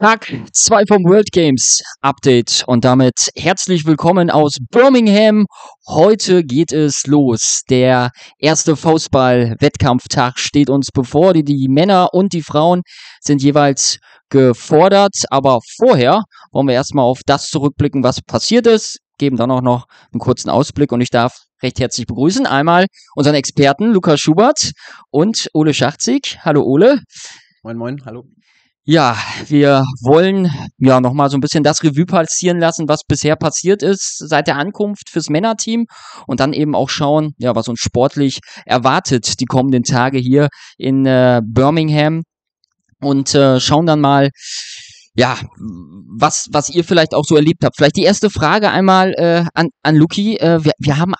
Tag 2 vom World Games Update und damit herzlich willkommen aus Birmingham. Heute geht es los. Der erste Faustball-Wettkampftag steht uns bevor. Die, die, Männer und die Frauen sind jeweils gefordert. Aber vorher wollen wir erstmal auf das zurückblicken, was passiert ist, geben dann auch noch einen kurzen Ausblick und ich darf recht herzlich begrüßen. Einmal unseren Experten Lukas Schubert und Ole Schachzig. Hallo Ole. Moin, moin, hallo. Ja, wir wollen ja nochmal so ein bisschen das Revue passieren lassen, was bisher passiert ist seit der Ankunft fürs Männerteam und dann eben auch schauen, ja, was uns sportlich erwartet die kommenden Tage hier in äh, Birmingham und äh, schauen dann mal, ja, was, was ihr vielleicht auch so erlebt habt. Vielleicht die erste Frage einmal äh, an, an Luki. Äh, wir, wir haben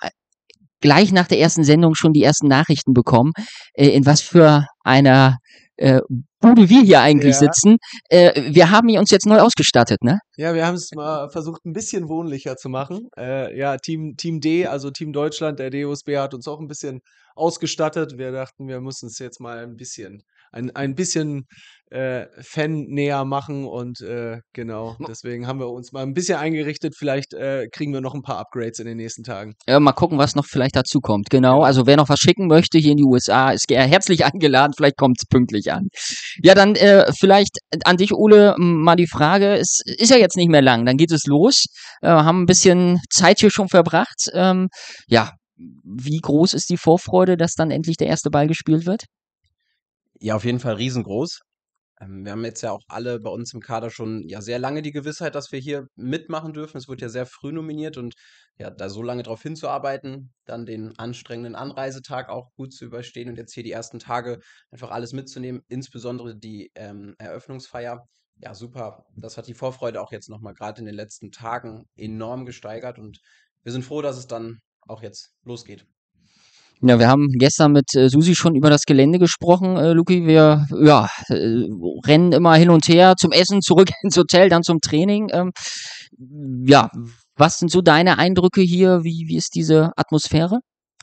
gleich nach der ersten Sendung schon die ersten Nachrichten bekommen. Äh, in was für einer äh, Bude wir hier eigentlich ja. sitzen. Äh, wir haben uns jetzt neu ausgestattet, ne? Ja, wir haben es mal versucht, ein bisschen wohnlicher zu machen. Äh, ja, Team, Team D, also Team Deutschland, der DOSB hat uns auch ein bisschen ausgestattet. Wir dachten, wir müssen es jetzt mal ein bisschen, ein, ein bisschen äh, Fan näher machen und äh, genau, deswegen haben wir uns mal ein bisschen eingerichtet. Vielleicht äh, kriegen wir noch ein paar Upgrades in den nächsten Tagen. Ja, mal gucken, was noch vielleicht dazu kommt. Genau, also wer noch was schicken möchte hier in die USA, ist herzlich eingeladen. Vielleicht kommt es pünktlich an. Ja, dann äh, vielleicht an dich, Ole, mal die Frage. Es ist ja jetzt nicht mehr lang, dann geht es los. Äh, haben ein bisschen Zeit hier schon verbracht. Ähm, ja, wie groß ist die Vorfreude, dass dann endlich der erste Ball gespielt wird? Ja, auf jeden Fall riesengroß. Ähm, wir haben jetzt ja auch alle bei uns im Kader schon ja sehr lange die Gewissheit, dass wir hier mitmachen dürfen. Es wurde ja sehr früh nominiert und ja, da so lange darauf hinzuarbeiten, dann den anstrengenden Anreisetag auch gut zu überstehen und jetzt hier die ersten Tage einfach alles mitzunehmen, insbesondere die ähm, Eröffnungsfeier. Ja, super. Das hat die Vorfreude auch jetzt nochmal gerade in den letzten Tagen enorm gesteigert und wir sind froh, dass es dann auch jetzt losgeht. Ja, wir haben gestern mit äh, Susi schon über das Gelände gesprochen, äh, Luki. Wir ja, äh, rennen immer hin und her, zum Essen, zurück ins Hotel, dann zum Training. Ähm, ja, was sind so deine Eindrücke hier? Wie, wie ist diese Atmosphäre?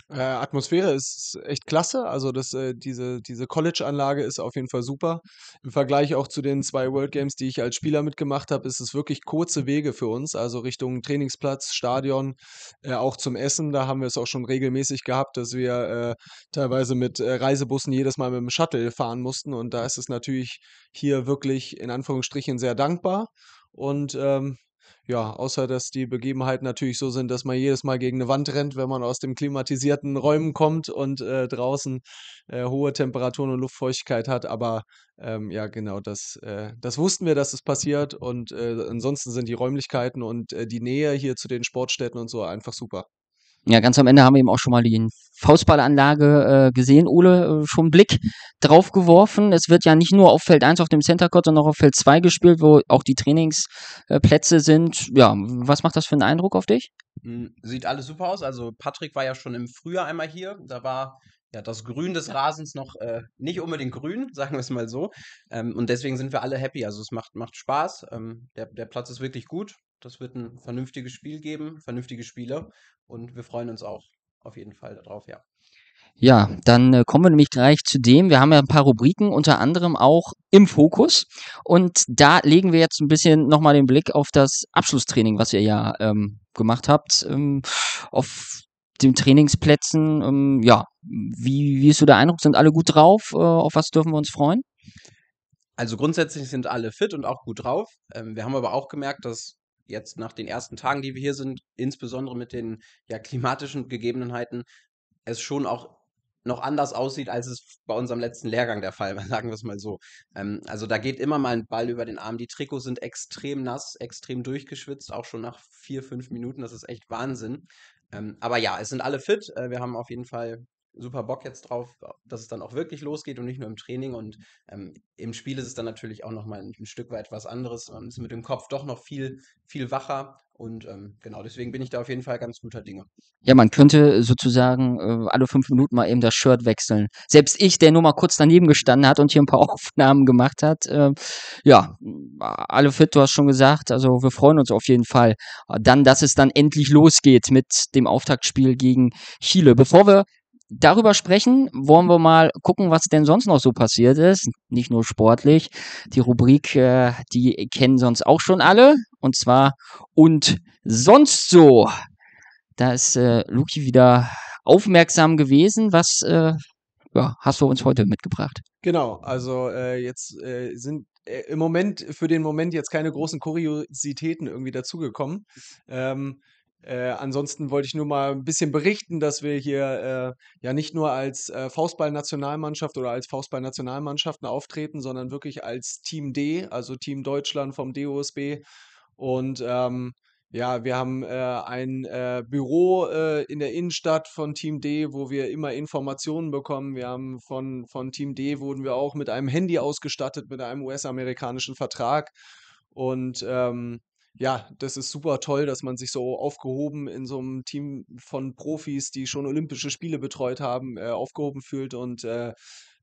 Äh, Atmosphäre ist echt klasse. Also das, äh, diese, diese College-Anlage ist auf jeden Fall super. Im Vergleich auch zu den zwei World Games, die ich als Spieler mitgemacht habe, ist es wirklich kurze Wege für uns. Also Richtung Trainingsplatz, Stadion, äh, auch zum Essen. Da haben wir es auch schon regelmäßig gehabt, dass wir äh, teilweise mit äh, Reisebussen jedes Mal mit dem Shuttle fahren mussten. Und da ist es natürlich hier wirklich in Anführungsstrichen sehr dankbar. Und ähm, ja, außer dass die Begebenheiten natürlich so sind, dass man jedes Mal gegen eine Wand rennt, wenn man aus dem klimatisierten Räumen kommt und äh, draußen äh, hohe Temperaturen und Luftfeuchtigkeit hat. Aber ähm, ja, genau, das, äh, das wussten wir, dass es passiert. Und äh, ansonsten sind die Räumlichkeiten und äh, die Nähe hier zu den Sportstätten und so einfach super. Ja, ganz am Ende haben wir eben auch schon mal die Faustballanlage äh, gesehen. Ole, äh, schon einen Blick drauf geworfen. Es wird ja nicht nur auf Feld 1 auf dem Center Court, sondern auch auf Feld 2 gespielt, wo auch die Trainingsplätze äh, sind. Ja, was macht das für einen Eindruck auf dich? Hm, sieht alles super aus. Also Patrick war ja schon im Frühjahr einmal hier. Da war ja, das Grün des Rasens noch äh, nicht unbedingt grün, sagen wir es mal so. Ähm, und deswegen sind wir alle happy. Also es macht, macht Spaß. Ähm, der, der Platz ist wirklich gut. Das wird ein vernünftiges Spiel geben, vernünftige Spiele und wir freuen uns auch auf jeden Fall darauf, ja. Ja, dann äh, kommen wir nämlich gleich zu dem. Wir haben ja ein paar Rubriken, unter anderem auch im Fokus. Und da legen wir jetzt ein bisschen nochmal den Blick auf das Abschlusstraining, was ihr ja ähm, gemacht habt, ähm, auf den Trainingsplätzen. Ähm, ja, wie, wie ist so der Eindruck? Sind alle gut drauf? Äh, auf was dürfen wir uns freuen? Also grundsätzlich sind alle fit und auch gut drauf. Ähm, wir haben aber auch gemerkt, dass jetzt nach den ersten Tagen, die wir hier sind, insbesondere mit den ja, klimatischen Gegebenheiten, es schon auch noch anders aussieht, als es bei unserem letzten Lehrgang der Fall war, sagen wir es mal so. Ähm, also da geht immer mal ein Ball über den Arm. Die Trikots sind extrem nass, extrem durchgeschwitzt, auch schon nach vier, fünf Minuten. Das ist echt Wahnsinn. Ähm, aber ja, es sind alle fit. Äh, wir haben auf jeden Fall super Bock jetzt drauf, dass es dann auch wirklich losgeht und nicht nur im Training. Und ähm, im Spiel ist es dann natürlich auch nochmal ein, ein Stück weit was anderes. Man ist mit dem Kopf doch noch viel, viel wacher. Und ähm, genau, deswegen bin ich da auf jeden Fall ganz guter Dinge. Ja, man könnte sozusagen äh, alle fünf Minuten mal eben das Shirt wechseln. Selbst ich, der nur mal kurz daneben gestanden hat und hier ein paar Aufnahmen gemacht hat. Äh, ja, alle fit, du hast schon gesagt. Also wir freuen uns auf jeden Fall. Dann, dass es dann endlich losgeht mit dem Auftaktspiel gegen Chile. Bevor wir darüber sprechen, wollen wir mal gucken, was denn sonst noch so passiert ist. Nicht nur sportlich. Die Rubrik, äh, die kennen sonst auch schon alle. Und zwar und sonst so. Da ist äh, Luki wieder aufmerksam gewesen. Was äh, ja, hast du uns heute mitgebracht? Genau, also äh, jetzt äh, sind äh, im Moment, für den Moment jetzt keine großen Kuriositäten irgendwie dazugekommen. Ähm, äh, ansonsten wollte ich nur mal ein bisschen berichten, dass wir hier äh, ja nicht nur als äh, Faustball-Nationalmannschaft oder als Faustball-Nationalmannschaften auftreten, sondern wirklich als Team D, also Team Deutschland vom DOSB. Und ähm, ja, wir haben äh, ein äh, Büro äh, in der Innenstadt von Team D, wo wir immer Informationen bekommen. Wir haben von, von Team D wurden wir auch mit einem Handy ausgestattet, mit einem US-amerikanischen Vertrag. Und ähm, ja, das ist super toll, dass man sich so aufgehoben in so einem Team von Profis, die schon Olympische Spiele betreut haben, äh, aufgehoben fühlt. Und äh,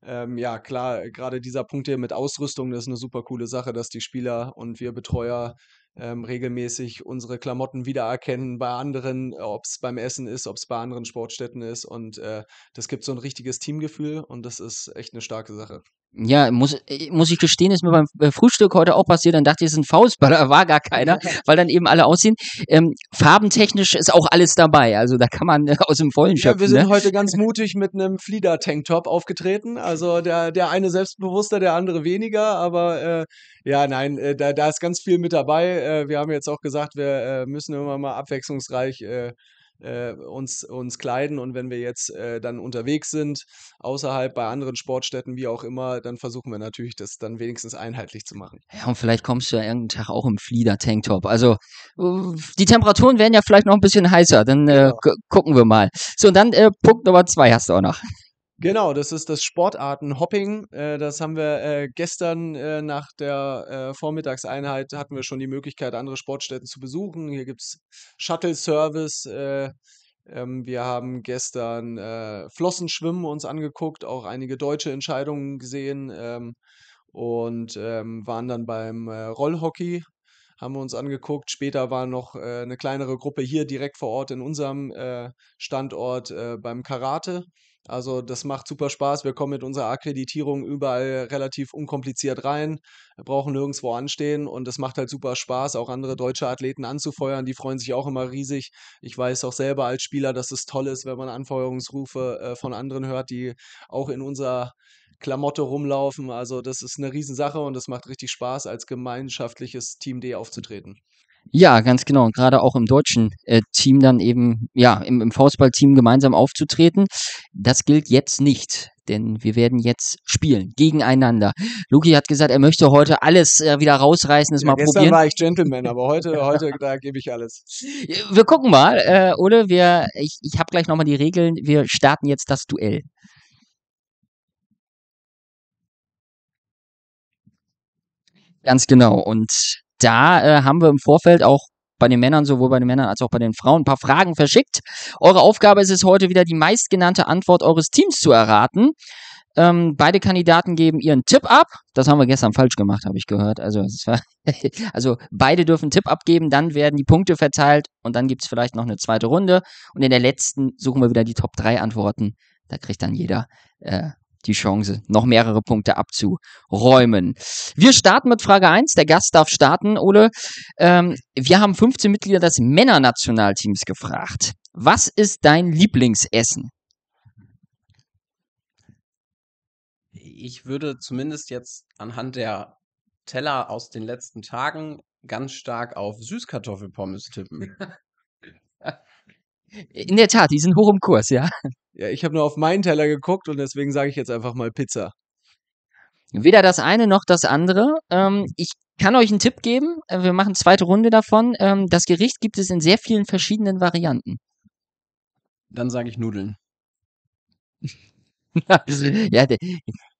ähm, ja, klar, äh, gerade dieser Punkt hier mit Ausrüstung, das ist eine super coole Sache, dass die Spieler und wir Betreuer ähm, regelmäßig unsere Klamotten wiedererkennen bei anderen, ob es beim Essen ist, ob es bei anderen Sportstätten ist. Und äh, das gibt so ein richtiges Teamgefühl und das ist echt eine starke Sache. Ja, muss, äh, muss ich gestehen, ist mir beim Frühstück heute auch passiert. Dann dachte ich, es ist ein Faustball, da war gar keiner, weil dann eben alle aussehen. Ähm, farbentechnisch ist auch alles dabei. Also da kann man äh, aus dem Vollen schöpfen. Ja, wir sind ne? heute ganz mutig mit einem Flieder-Tanktop aufgetreten. Also der, der eine selbstbewusster, der andere weniger. Aber äh, ja, nein, äh, da, da ist ganz viel mit dabei. Äh, wir haben jetzt auch gesagt, wir äh, müssen immer mal abwechslungsreich Äh, äh, uns, uns kleiden und wenn wir jetzt äh, dann unterwegs sind, außerhalb bei anderen Sportstätten, wie auch immer, dann versuchen wir natürlich, das dann wenigstens einheitlich zu machen. Ja, und vielleicht kommst du ja irgendeinen Tag auch im Flieder-Tanktop. Also die Temperaturen werden ja vielleicht noch ein bisschen heißer, dann äh, ja. Genau. gucken wir mal. So, und dann äh, Punkt Nummer zwei hast du auch noch. Genau, das ist das Sportartenhopping. Äh, das haben wir äh, gestern äh, nach der äh, Vormittagseinheit hatten wir schon die Möglichkeit, andere Sportstätten zu besuchen. Hier gibt es Shuttle-Service. Äh, ähm, wir haben gestern äh, Flossenschwimmen uns angeguckt, auch einige deutsche Entscheidungen gesehen ähm, und ähm, waren dann beim Rollhockey, haben wir uns angeguckt. Später war noch eine kleinere Gruppe hier direkt vor Ort in unserem Standort beim Karate. Also das macht super Spaß. Wir kommen mit unserer Akkreditierung überall relativ unkompliziert rein, wir brauchen nirgendwo anstehen und es macht halt super Spaß, auch andere deutsche Athleten anzufeuern. Die freuen sich auch immer riesig. Ich weiß auch selber als Spieler, dass es toll ist, wenn man Anfeuerungsrufe äh, von anderen hört, die auch in unserer Klamotte rumlaufen. Also das ist eine Riesensache und es macht richtig Spaß, als gemeinschaftliches Team D aufzutreten. Ja, ganz genau. Und gerade auch im deutschen äh, Team dann eben, ja, im, im Faustballteam gemeinsam aufzutreten. Das gilt jetzt nicht, denn wir werden jetzt spielen, gegeneinander. Luki hat gesagt, er möchte heute alles äh, wieder rausreißen, das ja, mal gestern probieren. Gestern war ich Gentleman, aber heute, heute da gebe ich alles. Äh, wir gucken mal, äh, oder? Wir, ich ich habe gleich nochmal die Regeln. Wir starten jetzt das Duell. Ganz genau. Und da äh, haben wir im Vorfeld auch bei den Männern, sowohl bei den Männern als auch bei den Frauen, ein paar Fragen verschickt. Eure Aufgabe ist es heute wieder, die meistgenannte Antwort eures Teams zu erraten. Ähm, beide Kandidaten geben ihren Tipp ab. Das haben wir gestern falsch gemacht, habe ich gehört. Also, war, also beide dürfen Tipp abgeben, dann werden die Punkte verteilt und dann gibt es vielleicht noch eine zweite Runde. Und in der letzten suchen wir wieder die Top 3 Antworten. Da kriegt dann jeder äh, die Chance, noch mehrere Punkte abzuräumen. Wir starten mit Frage 1. Der Gast darf starten. Ole, ähm, wir haben 15 Mitglieder des Männernationalteams gefragt. Was ist dein Lieblingsessen? Ich würde zumindest jetzt anhand der Teller aus den letzten Tagen ganz stark auf Süßkartoffelpommes tippen. In der Tat, die sind hoch im Kurs, ja. Ja, ich habe nur auf meinen Teller geguckt und deswegen sage ich jetzt einfach mal Pizza. Weder das eine noch das andere. Ähm, ich kann euch einen Tipp geben. Äh, wir machen zweite Runde davon. Ähm, das Gericht gibt es in sehr vielen verschiedenen Varianten. Dann sage ich Nudeln. ja,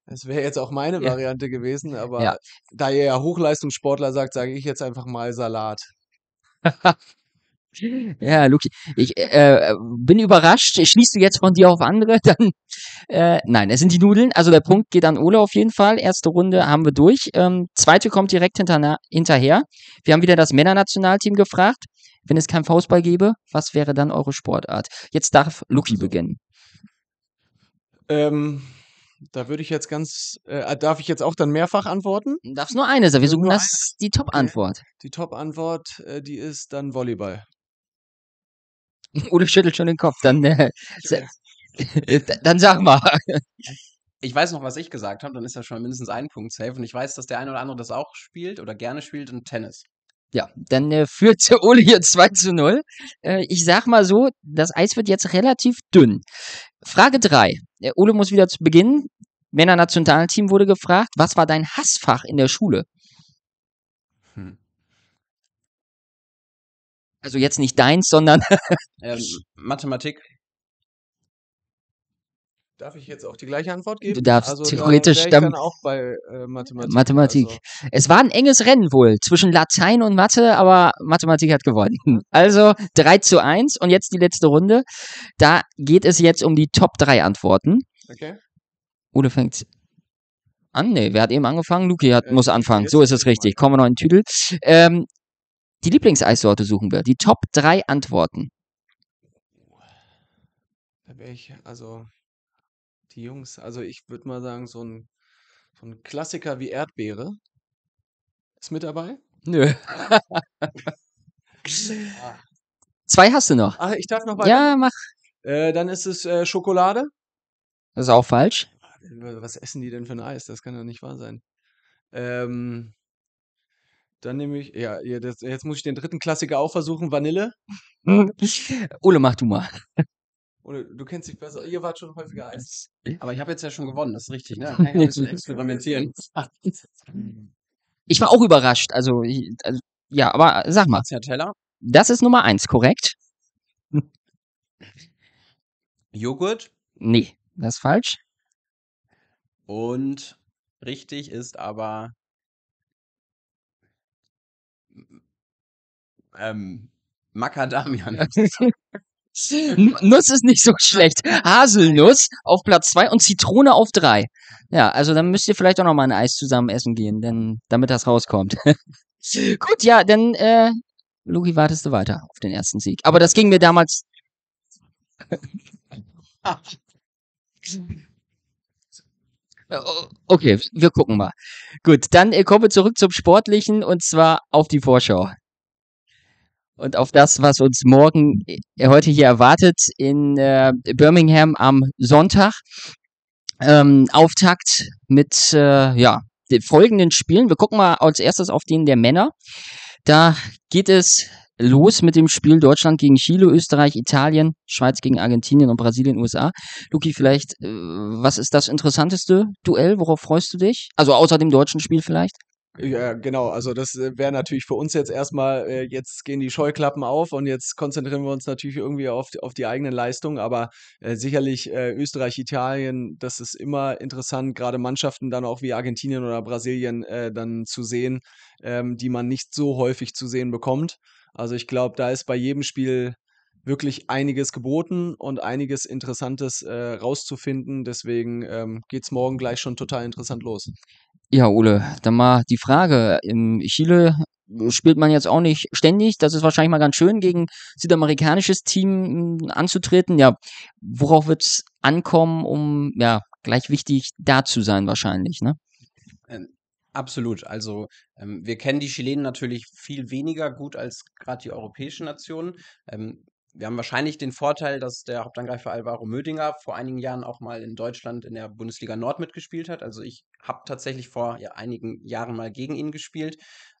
das wäre jetzt auch meine ja. Variante gewesen, aber ja. da ihr ja Hochleistungssportler sagt, sage ich jetzt einfach mal Salat. Ja, Luki, ich äh, bin überrascht. Schließt du jetzt von dir auf andere? Dann äh, nein, es sind die Nudeln. Also der Punkt geht an Ole auf jeden Fall. Erste Runde haben wir durch. Ähm, zweite kommt direkt hinterher. Wir haben wieder das Männernationalteam gefragt. Wenn es keinen Faustball gäbe, was wäre dann eure Sportart? Jetzt darf Luki also. beginnen. Ähm, da würde ich jetzt ganz, äh, äh darf ich jetzt auch dann mehrfach antworten? Darf es nur eine, sein? wir suchen das, die Top-Antwort. Die Top-Antwort, äh, die ist dann Volleyball. Udo schüttelt schon den Kopf. Dann, äh, dann sag mal. Ich weiß noch, was ich gesagt habe, dann ist ja schon mindestens ein Punkt safe. Und ich weiß, dass der eine oder andere das auch spielt oder gerne spielt und Tennis. Ja, dann äh, führt Ole hier 2 zu 0. Äh, ich sag mal so, das Eis wird jetzt relativ dünn. Frage 3. Äh, Ole muss wieder zu Beginn. Männer Nationalteam wurde gefragt, was war dein Hassfach in der Schule? Also jetzt nicht deins, sondern. ähm, Mathematik. Darf ich jetzt auch die gleiche Antwort geben? Du darfst also, theoretisch da dann auch bei äh, Mathematik. Mathematik. Also. Es war ein enges Rennen wohl zwischen Latein und Mathe, aber Mathematik hat gewonnen. Also 3 zu 1 und jetzt die letzte Runde. Da geht es jetzt um die Top 3 Antworten. Okay. Udo fängt an. Nee, wer hat eben angefangen? Luki hat, äh, muss anfangen. So ist es richtig. Kommen wir noch in den Tüdel. Ähm, die Lieblingseissorte suchen wir. Die Top 3 Antworten. Da wäre ich, also die Jungs, also ich würde mal sagen, so ein, so ein Klassiker wie Erdbeere ist mit dabei. Nö. Ah. Zwei hast du noch. Ach, ich darf noch weiter. Ja, mach. Äh, dann ist es äh, Schokolade. Das ist auch falsch. Ah, äh, was essen die denn für ein Eis? Das kann doch nicht wahr sein. Ähm, dann nehme ich, ja, das, jetzt muss ich den dritten Klassiker auch versuchen, Vanille. Ole, mach du mal. Ole, du kennst dich besser, ihr wart schon häufiger als. Äh. Aber ich habe jetzt ja schon gewonnen, das ist richtig, ne? ein bisschen experimentieren. Ich war auch überrascht, also, also ja, aber sag mal. Stracciatella. Das ist Nummer eins, korrekt? Joghurt? Nee, das ist falsch. Und richtig ist aber ähm, Macadamia. Nuss ist nicht so schlecht. Haselnuss auf Platz 2 und Zitrone auf 3. Ja, also dann müsst ihr vielleicht auch nochmal ein Eis zusammen essen gehen, denn, damit das rauskommt. Gut, ja, dann, äh, Luki, wartest du weiter auf den ersten Sieg. Aber das ging mir damals. Äh, okay, wir gucken mal. Gut, dann äh, kommen wir zurück zum Sportlichen und zwar auf die Vorschau. Und auf das, was uns morgen äh, heute hier erwartet in äh, Birmingham am Sonntag. Ähm, Auftakt mit äh, ja, folgenden Spielen. Wir gucken mal als erstes auf den der Männer. Da geht es los mit dem Spiel Deutschland gegen Chile, Österreich, Italien, Schweiz gegen Argentinien und Brasilien, USA. Luki, vielleicht, äh, was ist das interessanteste Duell? Worauf freust du dich? Also außer dem deutschen Spiel vielleicht? Ja, genau. Also das äh, wäre natürlich für uns jetzt erstmal, äh, jetzt gehen die Scheuklappen auf und jetzt konzentrieren wir uns natürlich irgendwie auf, auf die eigenen Leistungen. Aber äh, sicherlich äh, Österreich, Italien, das ist immer interessant, gerade Mannschaften dann auch wie Argentinien oder Brasilien äh, dann zu sehen, ähm, die man nicht so häufig zu sehen bekommt. Also ich glaube, da ist bei jedem Spiel wirklich einiges geboten und einiges Interessantes äh, rauszufinden. Deswegen ähm, geht es morgen gleich schon total interessant los. Ja, Ole, dann mal die Frage. In Chile spielt man jetzt auch nicht ständig. Das ist wahrscheinlich mal ganz schön, gegen südamerikanisches Team hm, anzutreten. Ja, worauf wird es ankommen, um ja gleich wichtig da zu sein wahrscheinlich, ne? Ähm, Absolut. Also ähm, wir kennen die Chilenen natürlich viel weniger gut als gerade die europäischen Nationen. Ähm, wir haben wahrscheinlich den Vorteil, dass der Hauptangreifer Alvaro Mödinger vor einigen Jahren auch mal in Deutschland in der Bundesliga Nord mitgespielt hat. Also ich habe tatsächlich vor ja, einigen Jahren mal gegen ihn gespielt.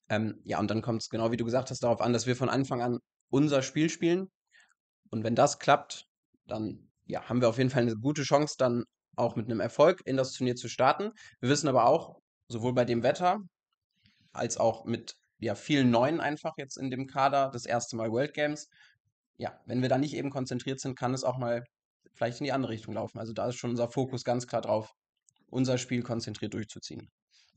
Ähm, ja, und dann kommt es genau wie du gesagt hast darauf an, dass wir von Anfang an unser Spiel spielen. Und wenn das klappt, dann ja, haben wir auf jeden Fall eine gute Chance, dann auch mit einem Erfolg in das Turnier zu starten. Wir wissen aber auch, sowohl bei dem Wetter als auch mit ja, vielen Neuen einfach jetzt in dem Kader, das erste Mal World Games. Ja, wenn wir da nicht eben konzentriert sind, kann es auch mal vielleicht in die andere Richtung laufen. Also da ist schon unser Fokus ganz klar drauf, unser Spiel konzentriert durchzuziehen.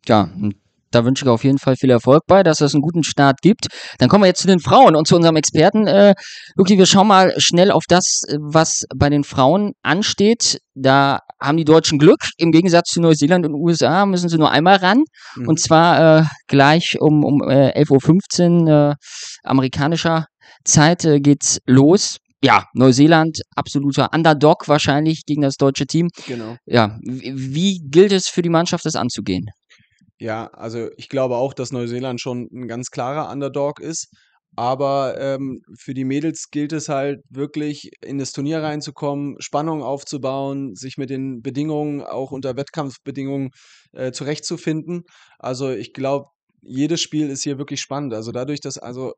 Ja, und da wünsche ich auf jeden Fall viel Erfolg bei, dass es einen guten Start gibt. Dann kommen wir jetzt zu den Frauen und zu unserem Experten. Äh, okay, wir schauen mal schnell auf das, was bei den Frauen ansteht. Da haben die Deutschen Glück. Im Gegensatz zu Neuseeland und USA müssen sie nur einmal ran. Mhm. Und zwar äh, gleich um, um äh, 11.15 Uhr äh, amerikanischer Zeit äh, geht's los ja, Neuseeland, absoluter Underdog wahrscheinlich gegen das deutsche Team. Genau. Ja, wie gilt es für die Mannschaft, das anzugehen? Ja, also ich glaube auch, dass Neuseeland schon ein ganz klarer Underdog ist. Aber ähm, für die Mädels gilt es halt wirklich, in das Turnier reinzukommen, Spannung aufzubauen, sich mit den Bedingungen, auch unter Wettkampfbedingungen, äh, zurechtzufinden. Also ich glaube, jedes Spiel ist hier wirklich spannend. Also dadurch, dass also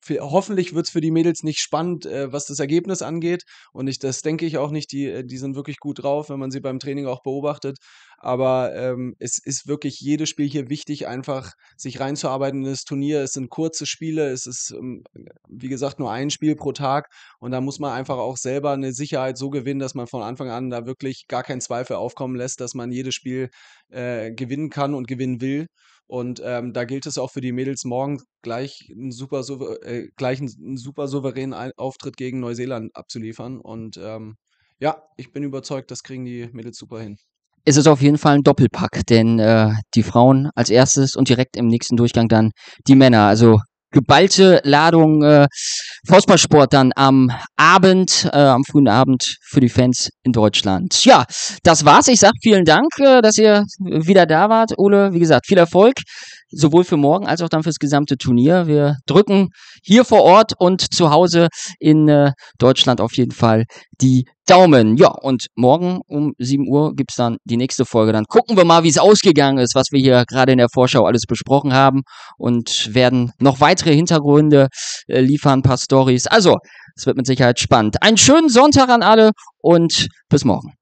für, hoffentlich wird es für die Mädels nicht spannend, äh, was das Ergebnis angeht. Und ich, das denke ich auch nicht. Die, äh, die sind wirklich gut drauf, wenn man sie beim Training auch beobachtet. Aber ähm, es ist wirklich jedes Spiel hier wichtig, einfach sich reinzuarbeiten in das Turnier. Es sind kurze Spiele, es ist, ähm, wie gesagt, nur ein Spiel pro Tag. Und da muss man einfach auch selber eine Sicherheit so gewinnen, dass man von Anfang an da wirklich gar keinen Zweifel aufkommen lässt, dass man jedes Spiel äh, gewinnen kann und gewinnen will. Und ähm, da gilt es auch für die Mädels morgen gleich einen super, äh, gleich einen, super souveränen Auftritt gegen Neuseeland abzuliefern. Und ähm, ja, ich bin überzeugt, das kriegen die Mädels super hin es ist auf jeden Fall ein Doppelpack, denn äh, die Frauen als erstes und direkt im nächsten Durchgang dann die Männer. Also geballte Ladung äh, Fußballsport dann am Abend, äh, am frühen Abend für die Fans in Deutschland. Ja, das war's. Ich sag vielen Dank, äh, dass ihr wieder da wart. Ole, wie gesagt, viel Erfolg sowohl für morgen als auch dann fürs gesamte Turnier. Wir drücken hier vor Ort und zu Hause in äh, Deutschland auf jeden Fall die Daumen. Ja, und morgen um 7 Uhr gibt es dann die nächste Folge. Dann gucken wir mal, wie es ausgegangen ist, was wir hier gerade in der Vorschau alles besprochen haben und werden noch weitere Hintergründe äh, liefern, ein paar Stories. Also, es wird mit Sicherheit spannend. Einen schönen Sonntag an alle und bis morgen.